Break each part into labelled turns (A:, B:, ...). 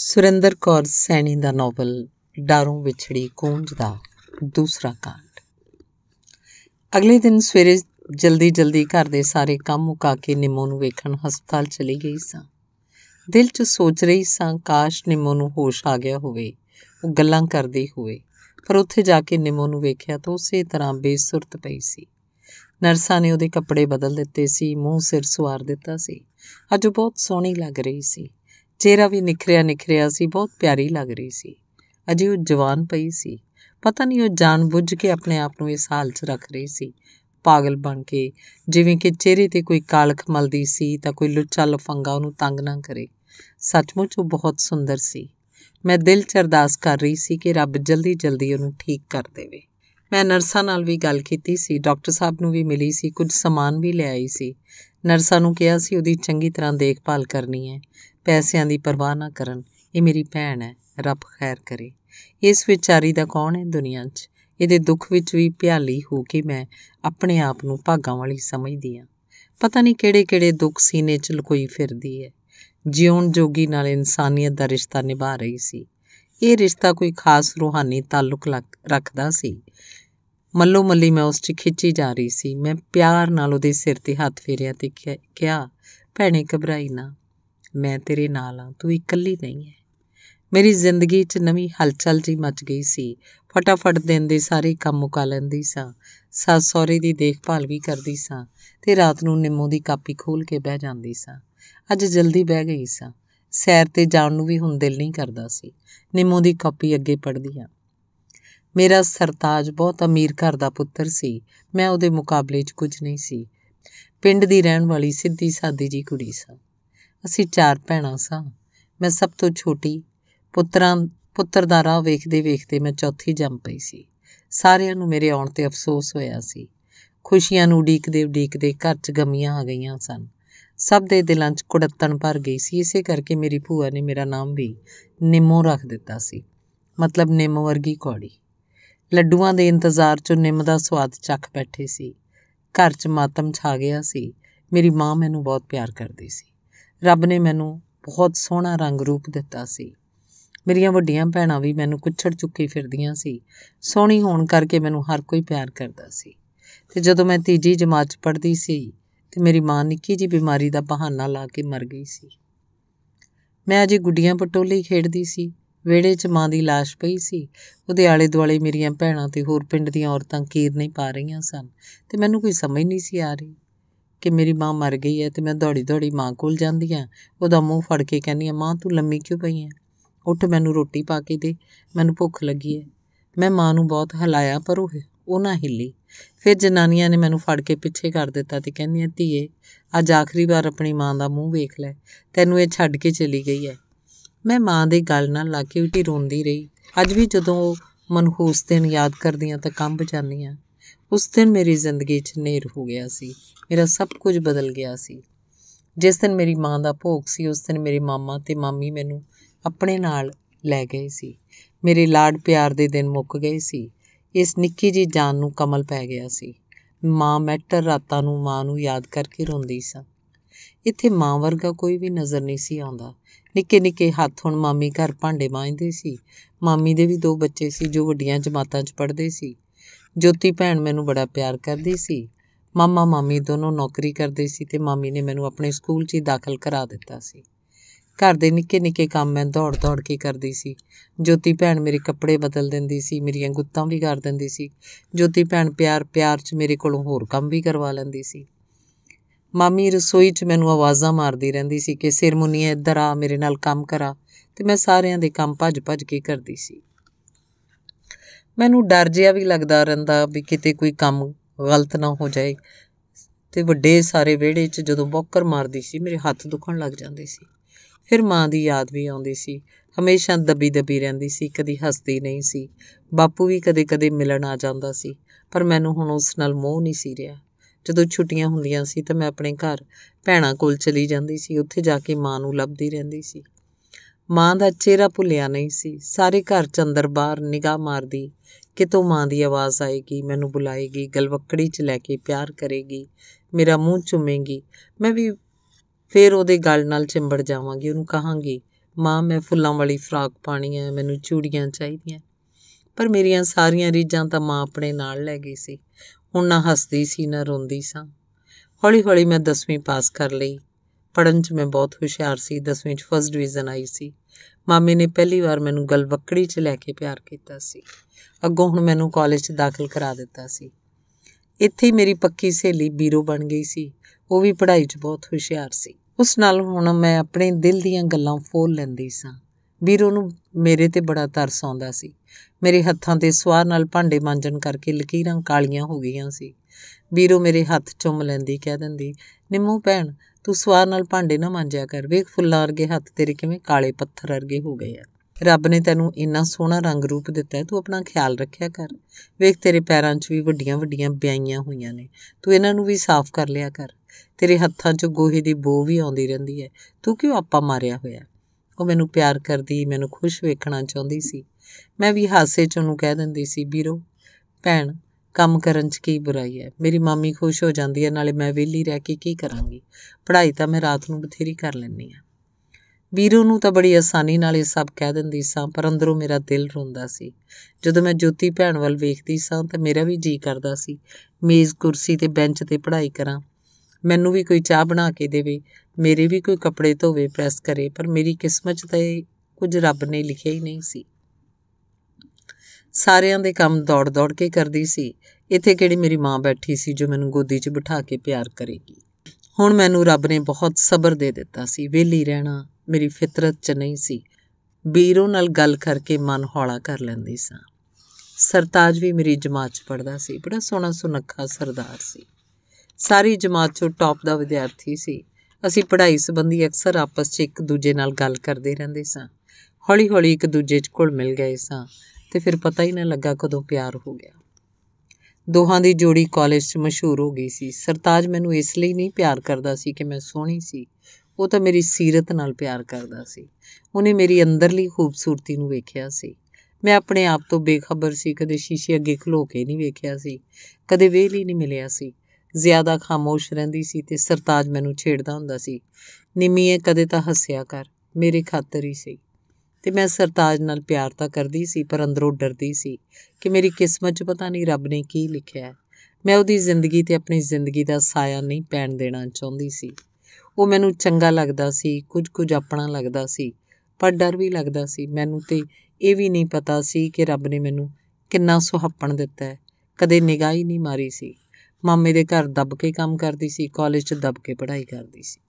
A: ਸੁਰਿੰਦਰ ਕੌਰ ਸੈਣੀ ਦਾ ਨੋਵਲ ਡਾਰੋਂ ਵਿਛੜੀ ਕੂੰਜ ਦਾ ਦੂਸਰਾ ਕਾਂਡ ਅਗਲੇ ਦਿਨ ਸਵੇਰੇ ਜਲਦੀ ਜਲਦੀ ਘਰ ਦੇ ਸਾਰੇ ਕੰਮ ਮੁਕਾ ਕੇ ਨਿੰਮੋ ਨੂੰ ਵੇਖਣ ਹਸਪਤਾਲ ਚਲੀ ਗਈ ਸਾਂ ਦਿਲ 'ਚ ਸੋਚ ਰਹੀ ਸਾਂ ਕਾਸ਼ ਨਿੰਮੋ ਨੂੰ ਹੋਸ਼ ਆ ਗਿਆ ਹੋਵੇ ਉਹ ਗੱਲਾਂ ਕਰਦੀ ਹੋਵੇ ਪਰ ਉੱਥੇ ਜਾ ਕੇ ਨਿੰਮੋ ਨੂੰ ਵੇਖਿਆ ਤਾਂ ਉਸੇ ਤਰ੍ਹਾਂ ਬੇਸੁਰਤ ਪਈ ਸੀ ਨਰਸਾਂ ਨੇ ਉਹਦੇ ਕੱਪੜੇ ਬਦਲ ਦਿੱਤੇ ਸੀ ਮੂੰਹ ਸਿਰ ਸਵਾਰ ਦਿੱਤਾ ਸੀ ਅੱਜ ਬਹੁਤ ਸੋਹਣੀ ਲੱਗ ਰਹੀ ਸੀ ਚਿਹਰਾ ਵੀ ਨਿਖਰਿਆ ਨਿਖਰਿਆ ਸੀ ਬਹੁਤ ਪਿਆਰੀ ਲੱਗ ਰਹੀ ਸੀ ਅਜੇ ਉਹ ਜਵਾਨ ਪਈ ਸੀ ਪਤਾ ਨਹੀਂ ਉਹ ਜਾਣਬੁੱਝ ਕੇ ਆਪਣੇ ਆਪ ਨੂੰ ਇਸ ਹਾਲ 'ਚ ਰੱਖ ਰਹੀ ਸੀ ਪਾਗਲ ਬਣ ਕੇ ਜਿਵੇਂ ਕਿ ਚਿਹਰੇ ਤੇ ਕੋਈ ਕਾਲਖ ਮਲਦੀ ਸੀ ਤਾਂ ਕੋਈ ਲੁੱਚਾ ਲਫੰਗਾ ਉਹਨੂੰ ਤੰਗ ਨਾ ਕਰੇ ਸੱਚਮੁੱਚ ਉਹ ਬਹੁਤ ਸੁੰਦਰ ਸੀ ਮੈਂ ਦਿਲ 'ਚ ਅਰਦਾਸ ਕਰ ਰਹੀ ਸੀ ਕਿ ਰੱਬ ਜਲਦੀ ਜਲਦੀ ਉਹਨੂੰ ਠੀਕ ਕਰ ਦੇਵੇ ਮੈਂ ਨਰਸਾਂ ਨਾਲ ਵੀ ਗੱਲ ਕੀਤੀ ਸੀ ਡਾਕਟਰ ਸਾਹਿਬ ਨੂੰ ਵੀ ਮਿਲੀ ਸੀ ਕੁਝ ਸਮਾਨ ਵੀ ਲੈ ਆਈ ਸੀ ਨਰਸਾਂ ਨੂੰ ਕਿਹਾ ਸੀ ਉਹਦੀ ਚੰਗੀ ਤਰ੍ਹਾਂ ਦੇਖਭਾਲ ਕਰਨੀ ਹੈ ਪੈਸਿਆਂ ਦੀ ਪਰਵਾਹ ਨਾ ਕਰਨ ਇਹ ਮੇਰੀ ਭੈਣ ਹੈ ਰੱਬ ਖੈਰ ਕਰੇ ਇਸ ਵਿਚਾਰੀ ਦਾ ਕੌਣ ਹੈ ਦੁਨੀਆ 'ਚ ਇਹਦੇ ਦੁੱਖ ਵਿੱਚ ਵੀ ਭਿਆਲੀ ਹੋ ਕੇ ਮੈਂ ਆਪਣੇ ਆਪ ਨੂੰ ਭਾਗਾਂ ਵਾਲੀ ਸਮਝਦੀ ਆ ਪਤਾ ਨਹੀਂ ਕਿਹੜੇ-ਕਿਹੜੇ ਦੁੱਖ ਸੀਨੇ 'ਚ ਲੁਕੋਈ ਫਿਰਦੀ ਹੈ ਜਿਉਣ ਜੋਗੀ ਨਾਲ ਇਨਸਾਨੀਅਤ ਦਾ ਰਿਸ਼ਤਾ ਨਿਭਾ ਰਹੀ ਸੀ ਇਹ ਰਿਸ਼ਤਾ ਕੋਈ ਖਾਸ ਰੂਹਾਨੀ ਤਾਲੁਕ ਰੱਖਦਾ ਸੀ ਮੱਲੋ ਮੱਲੀ ਮੈਂ ਉਸ 'ਚ ਖਿੱਚੀ ਜਾ ਰਹੀ ਸੀ ਮੈਂ ਪਿਆਰ ਨਾਲ ਉਹਦੇ ਸਿਰ ਤੇ ਹੱਥ ਫੇਰਿਆ ਤੇ ਕਿਹਾ ਭੈਣੇ ਘਬਰਾਈ ਨਾ ਮੈਂ ਤੇਰੇ ਨਾਲ ਹਾਂ ਤੂੰ ਇਕੱਲੀ ਨਹੀਂ ਹੈ ਮੇਰੀ ਜ਼ਿੰਦਗੀ 'ਚ ਨਵੀਂ ਹਲਚਲ ਜੀ ਮਚ ਗਈ ਸੀ ਫਟਾਫਟ ਦਿਨ ਦੇ ਸਾਰੇ ਕੰਮ ਮੁਕਾ ਲੈਂਦੀ ਸਾਂ ਸੱਸ ਸਹੁਰੇ ਦੀ ਦੇਖਭਾਲ ਵੀ ਕਰਦੀ ਸਾਂ ਤੇ ਰਾਤ ਨੂੰ ਨਿੰਮੋ ਦੀ ਕਾਪੀ ਖੋਲ ਕੇ ਬਹਿ ਜਾਂਦੀ ਸਾਂ ਅੱਜ ਜਲਦੀ ਬਹਿ ਗਈ ਸਾਂ ਸੈਰ ਤੇ ਜਾਣ ਨੂੰ ਵੀ ਹੁਣ ਦਿਲ ਨਹੀਂ ਕਰਦਾ ਸੀ ਨਿੰਮੋ ਦੀ ਕਾਪੀ ਅੱਗੇ ਪੜਦੀ ਆ ਮੇਰਾ ਸਰਤਾਜ ਬਹੁਤ ਅਮੀਰ ਘਰ ਦਾ ਪੁੱਤਰ ਸੀ ਮੈਂ ਉਹਦੇ ਮੁਕਾਬਲੇ 'ਚ ਕੁਝ ਨਹੀਂ ਸੀ ਪਿੰਡ ਦੀ ਰਹਿਣ ਵਾਲੀ ਸਿੱਧੀ ਸਾਦੀ ਜੀ ਕੁੜੀ ਸਾਂ ਅਸੀਂ ਚਾਰ ਭੈਣਾਂ ਸਾਂ ਮੈਂ ਸਭ ਤੋਂ ਛੋਟੀ ਪੁੱਤਰਾਂ ਪੁੱਤਰ ਦਾ ਰਾਹ ਵੇਖਦੇ ਵੇਖਦੇ ਮੈਂ ਚੌਥੀ ਜੰਮ ਪਈ ਸੀ ਸਾਰਿਆਂ ਨੂੰ ਮੇਰੇ ਆਉਣ ਤੇ ਅਫਸੋਸ ਹੋਇਆ ਸੀ ਖੁਸ਼ੀਆਂ ਨੂੰ ਉਡੀਕਦੇ ਉਡੀਕਦੇ ਘਰ 'ਚ ਗਮੀਆਂ ਆ ਗਈਆਂ ਸਨ ਸਭ ਦੇ ਦਿਲਾਂ 'ਚ ਕੁੜੱਤਣ ਭਰ ਗਈ ਸੀ ਇਸੇ ਕਰਕੇ ਮੇਰੀ ਭੂਆ ਨੇ ਮੇਰਾ ਨਾਮ ਵੀ ਨਿੰਮੋ ਰੱਖ ਦਿੱਤਾ ਸੀ ਮਤਲਬ ਨਿੰਮ ਵਰਗੀ ਕੌੜੀ ਲੱਡੂਆਂ ਦੇ ਇੰਤਜ਼ਾਰ 'ਚ ਨਿੰਮ ਦਾ ਸਵਾਦ ਚੱਖ ਬੈਠੇ ਸੀ ਘਰ 'ਚ ਮਾਤਮ ਛਾ ਗਿਆ ਸੀ ਮੇਰੀ ਮਾਂ ਮੈਨੂੰ ਬਹੁਤ ਪਿਆਰ ਕਰਦੀ ਸੀ ਰੱਬ ਨੇ ਮੈਨੂੰ ਬਹੁਤ ਸੋਹਣਾ ਰੰਗ ਰੂਪ ਦਿੱਤਾ ਸੀ ਮੇਰੀਆਂ ਵੱਡੀਆਂ ਭੈਣਾਂ ਵੀ ਮੈਨੂੰ ਕੁੱਛੜ ਚੁੱਕੀ ਫਿਰਦੀਆਂ ਸੀ ਸੋਹਣੀ ਹੋਣ ਕਰਕੇ ਮੈਨੂੰ ਹਰ ਕੋਈ ਪਿਆਰ ਕਰਦਾ ਸੀ ਤੇ ਜਦੋਂ ਮੈਂ ਤੀਜੀ ਜਮਾਤ 'ਚ ਪੜ੍ਹਦੀ ਸੀ ਤੇ ਮੇਰੀ ਮਾਂ ਨਿੱਕੀ ਜੀ ਬਿਮਾਰੀ ਦਾ ਬਹਾਨਾ ਲਾ ਕੇ ਮਰ ਗਈ ਸੀ ਮੈਂ ਅਜੇ ਗੁੱਡੀਆਂ ਪਟੋਲੀ ਖੇਡਦੀ ਸੀ ਵੇੜੇ 'ਚ ਮਾਂ ਦੀ লাশ ਪਈ ਸੀ ਉਹਦੇ ਆਲੇ ਦੁਆਲੇ ਮੇਰੀਆਂ ਭੈਣਾਂ ਤੇ ਹੋਰ ਪਿੰਡ ਦੀਆਂ ਔਰਤਾਂ ਕੀਰ ਨਹੀਂ ਪਾ ਰਹੀਆਂ ਸਨ ਤੇ ਮੈਨੂੰ ਕੋਈ ਸਮਝ ਨਹੀਂ ਸੀ ਆ ਰਹੀ ਕਿ ਮੇਰੀ ਮਾਂ ਮਰ ਗਈ ਹੈ ਤੇ ਮੈਂ ਦੌੜੀ ਦੌੜੀ ਮਾਂ ਕੋਲ ਜਾਂਦੀ ਆ ਉਹਦਾ ਮੂੰਹ ਫੜ ਕੇ ਕਹਿੰਦੀ ਆ ਮਾਂ ਤੂੰ ਲੰਮੀ ਕਿਉਂ ਪਈ ਹੈ ਉੱਠ ਮੈਨੂੰ ਰੋਟੀ ਪਾ ਕੇ ਦੇ ਮੈਨੂੰ ਭੁੱਖ ਲੱਗੀ ਹੈ ਮੈਂ ਮਾਂ ਨੂੰ ਬਹੁਤ ਹਲਾਇਆ ਪਰ ਉਹ ਉਹ ਨਾ ਹਿੱਲੀ ਫਿਰ ਜਨਾਨੀਆਂ ਨੇ ਮੈਨੂੰ ਫੜ ਕੇ ਪਿੱਛੇ ਕਰ ਦਿੱਤਾ ਤੇ ਕਹਿੰਦੀਆਂ ਧੀਏ ਅੱਜ ਆਖਰੀ ਵਾਰ ਆਪਣੀ ਮਾਂ ਦਾ ਮੂੰਹ ਵੇਖ ਲੈ ਤੈਨੂੰ ਇਹ ਛੱਡ ਕੇ ਚਲੀ ਗਈ ਹੈ ਮੈਂ ਮਾਂ ਦੇ ਗੱਲ ਨਾਲ ਲਾ ਕੇ ਟੀ ਰੋਂਦੀ ਰਹੀ ਅੱਜ ਵੀ ਜਦੋਂ ਉਹ ਮਨਹੂਸ ਦਿਨ ਯਾਦ ਕਰਦੀਆਂ ਤਾਂ ਕੰਬ ਜਾਂਦੀਆਂ ਉਸ ਦਿਨ ਮੇਰੀ ਜ਼ਿੰਦਗੀ 'ਚ ਨੇਰ ਹੋ ਗਿਆ ਸੀ ਮੇਰਾ ਸਭ ਕੁਝ ਬਦਲ ਗਿਆ ਸੀ ਜਿਸ ਦਿਨ ਮੇਰੀ ਮਾਂ ਦਾ ਭੋਗ ਸੀ ਉਸ ਦਿਨ ਮੇਰੇ ਮਾਮਾ ਤੇ ਮਾਮੀ ਮੈਨੂੰ ਆਪਣੇ ਨਾਲ ਲੈ ਗਏ ਸੀ ਮੇਰੇ ਲਾਡ ਪਿਆਰ ਦੇ ਦਿਨ ਮੁੱਕ ਗਏ ਸੀ ਇਸ ਨਿੱਕੀ ਜੀ ਜਾਨ ਨੂੰ ਕਮਲ ਪੈ ਗਿਆ ਸੀ ਮਾਂ ਮੈਟਰ ਰਾਤਾਂ ਨੂੰ ਮਾਂ ਨੂੰ ਯਾਦ ਕਰਕੇ ਰੋਂਦੀ ਸਾਂ ਇੱਥੇ ਮਾਂ ਵਰਗਾ ਕੋਈ ਵੀ ਨਜ਼ਰ ਨਹੀਂ ਸੀ ਆਉਂਦਾ ਨਿੱਕੇ ਨਿੱਕੇ ਹੱਥ ਹੁਣ ਮਾਮੀ ਘਰ ਭਾਂਡੇ ਮਾਂਜਦੇ ਸੀ ਮਾਮੀ ਦੇ ਵੀ ਦੋ ਬੱਚੇ ਸੀ ਜੋ ਵੱਡੀਆਂ ਜਮਾਤਾਂ 'ਚ ਪੜ੍ਹਦੇ ਸੀ ਜੋਤੀ ਭੈਣ ਮੈਨੂੰ ਬੜਾ ਪਿਆਰ ਕਰਦੀ ਸੀ ਮਾਮਾ ਮਾਮੀ ਦੋਨੋਂ ਨੌਕਰੀ ਕਰਦੇ ਸੀ ਤੇ ਮਾਮੀ ਨੇ ਮੈਨੂੰ ਆਪਣੇ ਸਕੂਲ 'ਚ ਹੀ ਦਾਖਲ ਕਰਾ ਦਿੱਤਾ ਸੀ ਘਰ ਦੇ ਨਿੱਕੇ ਨਿੱਕੇ ਕੰਮ ਮੈਂ ਦੌੜ ਦੌੜ ਕੇ ਕਰਦੀ ਸੀ ਜੋਤੀ ਭੈਣ ਮੇਰੇ ਕੱਪੜੇ ਬਦਲ ਦਿੰਦੀ ਸੀ ਮੇਰੀਆਂ ਗੁੱਤਾਂ ਵੀ ਕਰ ਦਿੰਦੀ ਸੀ ਜੋਤੀ ਭੈਣ ਪਿਆਰ ਪਿਆਰ 'ਚ ਮੇਰੇ ਕੋਲੋਂ ਹੋਰ ਕੰਮ ਵੀ ਕਰਵਾ ਲੈਂਦੀ ਸੀ ਮਾਮੀ ਰਸੋਈ 'ਚ ਮੈਨੂੰ ਆਵਾਜ਼ਾਂ ਮਾਰਦੀ ਰਹਿੰਦੀ ਸੀ ਕਿ ਸਿਰਮੁਨੀਆ ਇੱਧਰ ਆ ਮੇਰੇ ਨਾਲ ਕੰਮ ਕਰਾ ਤੇ ਮੈਂ ਸਾਰਿਆਂ ਦੇ ਕੰਮ ਭੱਜ ਭੱਜ ਕੇ ਕਰਦੀ ਸੀ ਮੈਨੂੰ ਡਰ ਜਿਆ ਵੀ ਲੱਗਦਾ ਰਹਿੰਦਾ ਵੀ ਕਿਤੇ ਕੋਈ ਕੰਮ ਗਲਤ ਨਾ ਹੋ ਜਾਏ ਤੇ ਵੱਡੇ ਸਾਰੇ ਵਿਹੜੇ 'ਚ ਜਦੋਂ ਬੌਕਰ ਮਾਰਦੀ ਸੀ ਮੇਰੇ ਹੱਥ ਦੁਖਣ ਲੱਗ ਜਾਂਦੇ ਸੀ ਫਿਰ ਮਾਂ ਦੀ ਯਾਦ ਵੀ ਆਉਂਦੀ ਸੀ ਹਮੇਸ਼ਾ ਦੱਬੀ ਦੱਬੀ ਰਹਿੰਦੀ ਸੀ ਕਦੀ ਹੱਸਦੀ ਨਹੀਂ ਸੀ ਬਾਪੂ ਵੀ ਕਦੇ-ਕਦੇ ਮਿਲਣ ਆ ਜਾਂਦਾ ਸੀ ਪਰ ਮੈਨੂੰ ਹੁਣ ਉਸ ਨਾਲ ਮੋਹ ਨਹੀਂ ਸੀ ਰਿਹਾ ਜਦੋਂ ਛੁੱਟੀਆਂ ਹੁੰਦੀਆਂ ਸੀ ਤਾਂ ਮੈਂ ਆਪਣੇ ਘਰ ਭੈਣਾ ਕੋਲ ਚਲੀ ਜਾਂਦੀ ਸੀ ਉੱਥੇ ਜਾ ਕੇ ਮਾਂ ਨੂੰ ਲੱਭਦੀ ਰਹਿੰਦੀ ਸੀ ਮਾਂ ਦਾ ਚਿਹਰਾ ਭੁੱਲਿਆ ਨਹੀਂ ਸੀ ਸਾਰੇ ਘਰ ਚ ਅੰਦਰ ਬਾਹਰ ਨਿਗਾਹ ਮਾਰਦੀ ਕਿਤੋਂ ਮਾਂ ਦੀ ਆਵਾਜ਼ ਆਏਗੀ ਮੈਨੂੰ ਬੁਲਾਏਗੀ ਗਲਵੱਕੜੀ 'ਚ ਲੈ ਕੇ ਪਿਆਰ ਕਰੇਗੀ ਮੇਰਾ ਮੂੰਹ ਚੁੰਮੇਗੀ ਮੈਂ ਵੀ ਫੇਰ ਉਹਦੇ ਗਲ ਨਾਲ ਚਿੰਬੜ ਜਾਵਾਂਗੀ ਉਹਨੂੰ ਕਹਾਂਗੀ ਮਾਂ ਮੈਂ ਫੁੱਲਾਂ ਵਾਲੀ ਫਰਾਕ ਪਾਣੀ ਹੈ ਮੈਨੂੰ ਚੂੜੀਆਂ ਚਾਹੀਦੀਆਂ ਪਰ ਮੇਰੀਆਂ ਸਾਰੀਆਂ ਰੀਝਾਂ ਤਾਂ ਮਾਂ ਆਪਣੇ ਨਾਲ ਲੈ ਗਈ ਸੀ ਹੁਣ ਨਾ ਹੱਸਦੀ ਸੀ ਨਾ ਰੋਂਦੀ ਸਾਂ ਹੌਲੀ-ਹੌਲੀ ਮੈਂ 10ਵੀਂ ਪਾਸ ਕਰ ਲਈ ਪੜਨ 'ਚ ਮੈਂ ਬਹੁਤ ਹੁਸ਼ਿਆਰ ਸੀ 10ਵੀਂ 'ਚ ਫਸਟ ਡਿਵੀਜ਼ਨ ਆਈ ਸੀ ਮਾਮੇ ਨੇ ਪਹਿਲੀ ਵਾਰ ਮੈਨੂੰ ਗਲਵੱਕੜੀ 'ਚ ਲੈ ਕੇ ਪਿਆਰ ਕੀਤਾ ਸੀ ਅੱਗੋਂ ਹੁਣ ਮੈਨੂੰ ਕਾਲਜ 'ਚ ਦਾਖਲ ਕਰਾ ਦਿੱਤਾ ਸੀ ਇੱਥੇ ਹੀ ਮੇਰੀ ਪੱਕੀ ਸਹੇਲੀ ਬੀਰੋ ਬਣ ਗਈ ਸੀ ਉਹ ਵੀ ਪੜ੍ਹਾਈ 'ਚ ਬਹੁਤ ਹੁਸ਼ਿਆਰ ਸੀ ਉਸ ਨਾਲ ਹੁਣ ਮੈਂ ਆਪਣੇ ਦਿਲ ਦੀਆਂ ਗੱਲਾਂ ਫੋਲ ਲੈਂਦੀ ਸਾਂ ਬੀਰੋ ਨੂੰ ਮੇਰੇ ਤੇ ਬੜਾ ਤਰਸ ਆਉਂਦਾ ਸੀ ਮੇਰੇ ਹੱਥਾਂ ਤੇ ਸਵਾਰ ਨਾਲ ਭਾਂਡੇ ਮਾਂਜਣ ਕਰਕੇ ਲਕੀਰਾਂ ਕਾਲੀਆਂ ਹੋ ਗਈਆਂ ਸੀ ਬੀਰੋ ਮੇਰੇ ਹੱਥ ਚੁੰਮ ਲੈਂਦੀ ਕਹਿ ਦਿੰਦੀ ਨਿੰਮੂ ਭੈਣ ਤੂੰ ਸਵਾਰ ਨਾਲ ਭਾਂਡੇ ਨਾ ਮਾਂਜਿਆ ਕਰ ਵੇਖ ਫੁੱਲਾਂ ਵਰਗੇ ਹੱਥ ਤੇਰੇ ਕਿਵੇਂ ਕਾਲੇ ਪੱਥਰ ਵਰਗੇ ਹੋ ਗਏ ਆ ਰੱਬ ਨੇ ਤੈਨੂੰ ਇੰਨਾ ਸੋਹਣਾ ਰੰਗ ਰੂਪ ਦਿੱਤਾ ਤੂੰ ਆਪਣਾ ਖਿਆਲ ਰੱਖਿਆ ਕਰ ਵੇਖ ਤੇਰੇ ਪੈਰਾਂ 'ਚ ਵੀ ਵੱਡੀਆਂ-ਵੱਡੀਆਂ ਬਿਆਈਆਂ ਹੋਈਆਂ ਨੇ ਤੂੰ ਇਹਨਾਂ ਨੂੰ ਵੀ ਸਾਫ਼ ਕਰ ਲਿਆ ਕਰ ਤੇਰੇ ਹੱਥਾਂ 'ਚ ਗੋਹੇ ਦੀ ਬੋ ਵੀ ਆਉਂਦੀ ਰਹਿੰਦੀ ਹੈ ਤੂੰ ਕਿਉਂ ਆਪਾ ਮਾਰਿਆ ਹੋਇਆ ਉਹ ਮੈਨੂੰ ਪਿਆਰ ਕਰਦੀ ਮੈਨੂੰ ਖੁਸ਼ ਵੇਖਣਾ ਚਾਹੁੰਦੀ ਸੀ ਮੈਂ ਵੀ ਹਾਸੇ 'ਚ ਉਹਨੂੰ ਕਹਿ ਦਿੰਦੀ ਸੀ ਵੀਰੋ ਭੈਣ ਕੰਮ ਕਰਨ 'ਚ ਕੀ ਬੁਰਾਈ ਹੈ ਮੇਰੀ ਮਾਮੀ ਖੁਸ਼ ਹੋ ਜਾਂਦੀ ਹੈ ਨਾਲੇ ਮੈਂ ਵਿਹਲੀ ਰਹਿ ਕੇ ਕੀ ਕਰਾਂਗੀ ਪੜ੍ਹਾਈ ਤਾਂ ਮੈਂ ਰਾਤ ਨੂੰ ਬਥੇਰੀ ਕਰ ਲੈਣੀ ਆ ਵੀਰੂ ਨੂੰ ਤਾਂ ਬੜੀ ਆਸਾਨੀ ਨਾਲ ਇਹ ਸਭ ਕਹਿ ਦਿੰਦੀ ਸਾਂ ਪਰ ਅੰਦਰੋਂ ਮੇਰਾ ਦਿਲ ਰੋਂਦਾ ਸੀ ਜਦੋਂ ਮੈਂ ਜੋਤੀ ਭੈਣ ਵੱਲ ਵੇਖਦੀ ਸਾਂ ਤਾਂ ਮੇਰਾ ਵੀ ਜੀ ਕਰਦਾ ਸੀ ਮੇਜ਼ ਕੁਰਸੀ ਤੇ ਬੈਂਚ ਤੇ ਪੜ੍ਹਾਈ ਕਰਾਂ ਮੈਨੂੰ ਵੀ ਕੋਈ ਚਾਹ ਬਣਾ ਕੇ ਦੇਵੇ ਮੇਰੇ ਵੀ ਕੋਈ ਕੱਪੜੇ ਧੋਵੇ ਪ੍ਰੈਸ ਕਰੇ ਪਰ ਮੇਰੀ ਕਿਸਮਤ ਤੇ ਕੁਝ ਰੱਬ ਨੇ ਲਿਖਿਆ ਹੀ ਨਹੀਂ ਸੀ ਸਾਰਿਆਂ ਦੇ ਕੰਮ ਦੌੜ-ਦੌੜ ਕੇ ਕਰਦੀ ਸੀ ਇੱਥੇ ਕਿਹੜੀ ਮੇਰੀ ਮਾਂ ਬੈਠੀ ਸੀ ਜੋ ਮੈਨੂੰ ਗੋਦੀ 'ਚ ਬਿਠਾ ਕੇ ਪਿਆਰ ਕਰੇਗੀ ਹੁਣ ਮੈਨੂੰ ਰੱਬ ਨੇ ਬਹੁਤ ਸਬਰ ਦੇ ਦਿੱਤਾ ਸੀ ਵਿਹਲੀ ਰਹਿਣਾ ਮੇਰੀ ਫਿਤਰਤ 'ਚ ਨਹੀਂ ਸੀ ਬੀਰੋ ਨਾਲ ਗੱਲ ਕਰਕੇ ਮਨ ਹੌਲਾ ਕਰ ਲੈਂਦੀ ਸਾਂ ਸਰਤਾਜ ਵੀ ਮੇਰੀ ਜਮਾਤ 'ਚ ਪੜਦਾ ਸੀ ਬੜਾ ਸੋਹਣਾ ਸੁਨੱਖਾ ਸਰਦਾਰ ਸੀ ਸਾਰੀ ਜਮਾਤ 'ਚੋਂ ਟੌਪ ਦਾ ਵਿਦਿਆਰਥੀ ਸੀ ਅਸੀਂ ਪੜ੍ਹਾਈ ਸੰਬੰਧੀ ਅਕਸਰ ਆਪਸ 'ਚ ਇੱਕ ਦੂਜੇ ਨਾਲ ਗੱਲ ਕਰਦੇ ਰਹਿੰਦੇ ਸਾਂ ਹੌਲੀ-ਹੌਲੀ ਇੱਕ ਦੂਜੇ 'ਚ ਘੁਲ ਮਿਲ ਗਏ ਸਾਂ ਤੇ ਫਿਰ ਪਤਾ ਹੀ ਨਾ ਲੱਗਾ ਕਦੋਂ ਪਿਆਰ ਹੋ ਗਿਆ ਦੋਹਾਂ ਦੀ ਜੋੜੀ ਕਾਲਜ 'ਚ ਮਸ਼ਹੂਰ ਹੋ ਗਈ ਸੀ ਸਰਤਾਜ ਮੈਨੂੰ ਇਸ ਲਈ ਨਹੀਂ ਪਿਆਰ ਕਰਦਾ ਸੀ ਕਿ ਮੈਂ ਸੋਹਣੀ ਸੀ ਉਹ ਤਾਂ ਮੇਰੀ ਸੀਰਤ ਨਾਲ ਪਿਆਰ ਕਰਦਾ ਸੀ ਉਹਨੇ ਮੇਰੀ ਅੰਦਰਲੀ ਖੂਬਸੂਰਤੀ ਨੂੰ ਵੇਖਿਆ ਸੀ ਮੈਂ ਆਪਣੇ ਆਪ ਤੋਂ ਬੇਖਬਰ ਸੀ ਕਦੇ ਸ਼ੀਸ਼ੇ ਅੱਗੇ ਖਲੋ ਕੇ ਨਹੀਂ ਵੇਖਿਆ ਸੀ ਕਦੇ ਵੇਹਲੀ ਨਹੀਂ ਮਿਲਿਆ ਸੀ ਜ਼ਿਆਦਾ ਖਾਮੋਸ਼ ਰਹਿੰਦੀ ਸੀ ਤੇ ਸਰਤਾਜ ਮੈਨੂੰ ਛੇੜਦਾ ਹੁੰਦਾ ਸੀ ਨਿਮੀਏ ਕਦੇ ਤਾਂ ਹੱਸਿਆ ਕਰ ਮੇਰੇ ਖਾਤਰ ਹੀ ਸੀ ਤੇ ਮੈਂ ਸਰਤਾਜ ਨਾਲ ਪਿਆਰ ਤਾਂ ਕਰਦੀ ਸੀ ਪਰ ਅੰਦਰੋਂ ਡਰਦੀ ਸੀ ਕਿ ਮੇਰੀ ਕਿਸਮਤ 'ਚ ਪਤਾ ਨਹੀਂ ਰੱਬ ਨੇ ਕੀ ਲਿਖਿਆ ਹੈ ਮੈਂ ਉਹਦੀ ਜ਼ਿੰਦਗੀ ਤੇ ਆਪਣੀ ਜ਼ਿੰਦਗੀ ਦਾ ਸਾਇਆ ਨਹੀਂ ਪੈਣ ਦੇਣਾ ਚਾਹੁੰਦੀ ਸੀ ਉਹ ਮੈਨੂੰ ਚੰਗਾ ਲੱਗਦਾ ਸੀ ਕੁਝ ਕੁਝ ਆਪਣਾ ਲੱਗਦਾ ਸੀ ਪਰ ਡਰ ਵੀ ਲੱਗਦਾ ਸੀ ਮੈਨੂੰ ਤੇ ਇਹ ਵੀ ਨਹੀਂ ਪਤਾ ਸੀ ਕਿ ਰੱਬ ਨੇ ਮੈਨੂੰ ਕਿੰਨਾ ਸੁਹੱਪਣ ਦਿੱਤਾ ਹੈ ਕਦੇ ਨਿਗਾਹ ਹੀ ਨਹੀਂ ਮਾਰੀ ਸੀ ਮਾਮੇ ਦੇ ਘਰ ਦੱਬ ਕੇ ਕੰਮ ਕਰਦੀ ਸੀ ਕਾਲਜ 'ਚ ਦੱਬ ਕੇ ਪੜ੍ਹਾਈ ਕਰਦੀ ਸੀ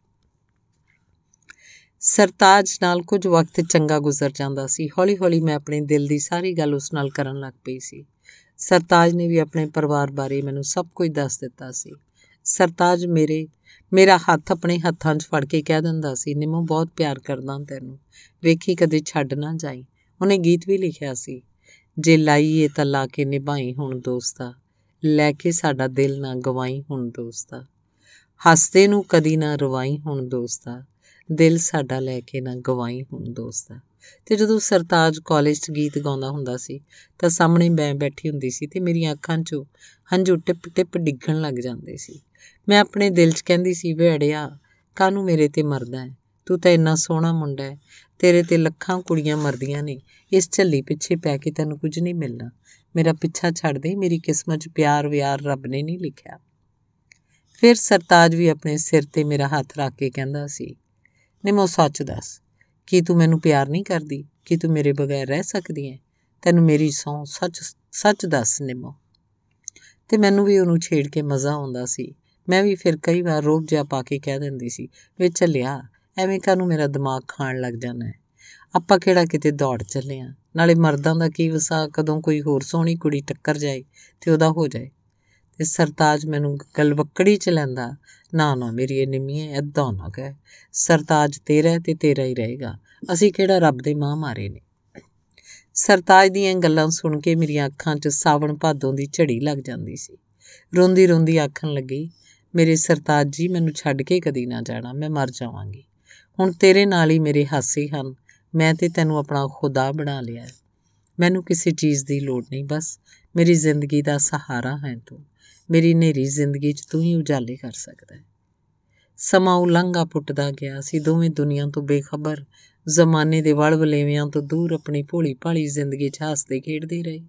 A: ਸਰਤਾਜ ਨਾਲ ਕੁਝ ਵਕਤ ਚੰਗਾ ਗੁਜ਼ਰ ਜਾਂਦਾ ਸੀ ਹੌਲੀ-ਹੌਲੀ ਮੈਂ ਆਪਣੇ ਦਿਲ ਦੀ ਸਾਰੀ ਗੱਲ ਉਸ ਨਾਲ ਕਰਨ ਲੱਗ ਪਈ ਸੀ ਸਰਤਾਜ ਨੇ ਵੀ ਆਪਣੇ ਪਰਿਵਾਰ ਬਾਰੇ ਮੈਨੂੰ ਸਭ ਕੁਝ ਦੱਸ ਦਿੱਤਾ ਸੀ ਸਰਤਾਜ ਮੇਰੇ ਮੇਰਾ ਹੱਥ ਆਪਣੇ ਹੱਥਾਂ 'ਚ ਫੜ ਕੇ ਕਹਿ ਦਿੰਦਾ ਸੀ ਨਿੰਮੋ ਬਹੁਤ ਪਿਆਰ ਕਰਦਾ ਤੈਨੂੰ ਵੇਖੀ ਕਦੇ ਛੱਡ ਨਾ ਜਾਈ ਉਹਨੇ ਗੀਤ ਵੀ ਲਿਖਿਆ ਸੀ ਜੇ ਲਾਈਏ ਤਾਂ ਲਾ ਕੇ ਨਿਭਾਈ ਹੁਣ ਦੋਸਤਾ ਲੈ ਕੇ ਸਾਡਾ ਦਿਲ ਨਾ ਗਵਾਈ ਹੁਣ ਦੋਸਤਾ ਹੱਸਦੇ ਨੂੰ ਕਦੀ ਨਾ ਰਵਾਈ ਹੁਣ ਦੋਸਤਾ ਦਿਲ ਸਾਡਾ ਲੈ ਕੇ ਨਾ ਗਵਾਈ ਹੁਣ ਦੋਸਤਾ ਤੇ ਜਦੋਂ ਸਰਤਾਜ ਕਾਲਜ 'ਚ ਗੀਤ ਗਾਉਂਦਾ ਹੁੰਦਾ ਸੀ ਤਾਂ ਸਾਹਮਣੇ ਮੈਂ ਬੈਠੀ ਹੁੰਦੀ ਸੀ ਤੇ ਮੇਰੀਆਂ ਅੱਖਾਂ 'ਚੋਂ ਹੰਝੂ ਟਿਪ ਟਿਪ ਡਿੱਗਣ ਲੱਗ ਜਾਂਦੇ ਸੀ ਮੈਂ ਆਪਣੇ ਦਿਲ 'ਚ ਕਹਿੰਦੀ ਸੀ ਵੇੜਿਆ ਕਾਨੂੰ ਮੇਰੇ ਤੇ ਮਰਦਾ ਹੈ ਤੂੰ ਤਾਂ ਇੰਨਾ ਸੋਹਣਾ ਮੁੰਡਾ ਹੈ ਤੇਰੇ ਤੇ ਲੱਖਾਂ ਕੁੜੀਆਂ ਮਰਦੀਆਂ ਨੇ ਇਸ ਝੱਲੀ ਪਿੱਛੇ ਪੈ ਕੇ ਤੈਨੂੰ ਕੁਝ ਨਹੀਂ ਮਿਲਣਾ ਮੇਰਾ ਪਿੱਛਾ ਛੱਡ ਦੇ ਮੇਰੀ ਕਿਸਮਤ 'ਚ ਪਿਆਰ ਵਿਆਰ ਰੱਬ ਨੇ ਨਹੀਂ ਲਿਖਿਆ ਫਿਰ ਸਰਤਾਜ ਵੀ ਆਪਣੇ ਸਿਰ ਤੇ ਮੇਰਾ ਹੱਥ ਰੱਖ ਕੇ ਕਹਿੰਦਾ ਸੀ ਨਿਮੋ ਸੱਚ ਦੱਸ ਕੀ ਤੂੰ ਮੈਨੂੰ ਪਿਆਰ ਨਹੀਂ ਕਰਦੀ ਕੀ ਤੂੰ ਮੇਰੇ ਬਗੈਰ ਰਹਿ ਸਕਦੀ ਹੈ ਤੈਨੂੰ ਮੇਰੀ ਸੌ ਸੱਚ ਸੱਚ ਦੱਸ ਨਿਮੋ ਤੇ ਮੈਨੂੰ ਵੀ ਉਹਨੂੰ ਛੇੜ ਕੇ ਮਜ਼ਾ ਆਉਂਦਾ ਸੀ ਮੈਂ ਵੀ ਫਿਰ ਕਈ ਵਾਰ ਰੋਬ ਜਾ ਪਾ ਕੇ ਕਹਿ ਦਿੰਦੀ ਸੀ ਵੇ ਚੱਲਿਆ ਐਵੇਂ ਕਾਨੂੰ ਮੇਰਾ ਦਿਮਾਗ ਖਾਣ ਲੱਗ ਜਾਣਾ ਆਪਾਂ ਕਿਹੜਾ ਕਿਤੇ ਦੌੜ ਚੱਲੇ ਆ ਨਾਲੇ ਮਰਦਾਂ ਦਾ ਕੀ ਵਸਾ ਕਦੋਂ ਕੋਈ ਹੋਰ ਸੋਹਣੀ ਕੁੜੀ ਟੱਕਰ ਜਾਏ ਤੇ ਉਹਦਾ ਹੋ ਜਾਏ ਤੇ ਸਰਤਾਜ ਮੈਨੂੰ ਗਲਵੱਕੜੀ ਚ ਲੈਂਦਾ ਨਾ ਨਾ ਮੇਰੀ ਨਿਮੀ ਐ ਐਦਾਂ ਨਾ ਕਹੇ ਸਰਤਾਜ ਤੇਰਾ ਤੇ ਤੇਰਾ ਹੀ ਰਹੇਗਾ ਅਸੀਂ ਕਿਹੜਾ ਰੱਬ ਦੇ ਮਾਂ ਮਾਰੇ ਨੇ ਸਰਤਾਜ ਦੀਆਂ ਗੱਲਾਂ ਸੁਣ ਕੇ ਮੇਰੀਆਂ ਅੱਖਾਂ 'ਚ ਸਾਵਣ ਭਾਦੋਂ ਦੀ ਝੜੀ ਲੱਗ ਜਾਂਦੀ ਸੀ ਰੋਂਦੀ ਰੋਂਦੀ ਆਖਣ ਲੱਗੀ ਮੇਰੇ ਸਰਤਾਜ ਜੀ ਮੈਨੂੰ ਛੱਡ ਕੇ ਕਦੀ ਨਾ ਜਾਣਾ ਮੈਂ ਮਰ ਜਾਵਾਂਗੀ ਹੁਣ ਤੇਰੇ ਨਾਲ ਹੀ ਮੇਰੇ ਹਾਸੇ ਹਨ ਮੈਂ ਤੇ ਤੈਨੂੰ ਆਪਣਾ ਖੁਦਾ ਬਣਾ ਲਿਆ ਮੈਨੂੰ ਕਿਸੇ ਚੀਜ਼ ਦੀ ਲੋੜ ਨਹੀਂ ਬਸ ਮੇਰੀ ਜ਼ਿੰਦਗੀ ਦਾ ਸਹਾਰਾ ਹੈ ਤੂੰ ਮੇਰੀ ਨੇਰੀ ਜ਼ਿੰਦਗੀ 'ਚ ਤੂੰ ਹੀ ਉਜਾਲੇ ਕਰ ਸਕਦਾ ਹੈ ਸਮਾਂ ਉਲੰਘਾ ਪੁੱਟਦਾ ਗਿਆ ਅਸੀਂ ਦੋਵੇਂ ਦੁਨੀਆ ਤੋਂ ਬੇਖਬਰ ਜ਼ਮਾਨੇ ਦੇ ਵਲਵਲੇਵਿਆਂ ਤੋਂ ਦੂਰ ਆਪਣੀ ਭੋਲੀ ਭਾਲੀ ਜ਼ਿੰਦਗੀ 'ਚ ਹੱਸਦੇ ਖੇਡਦੇ ਰਹੇ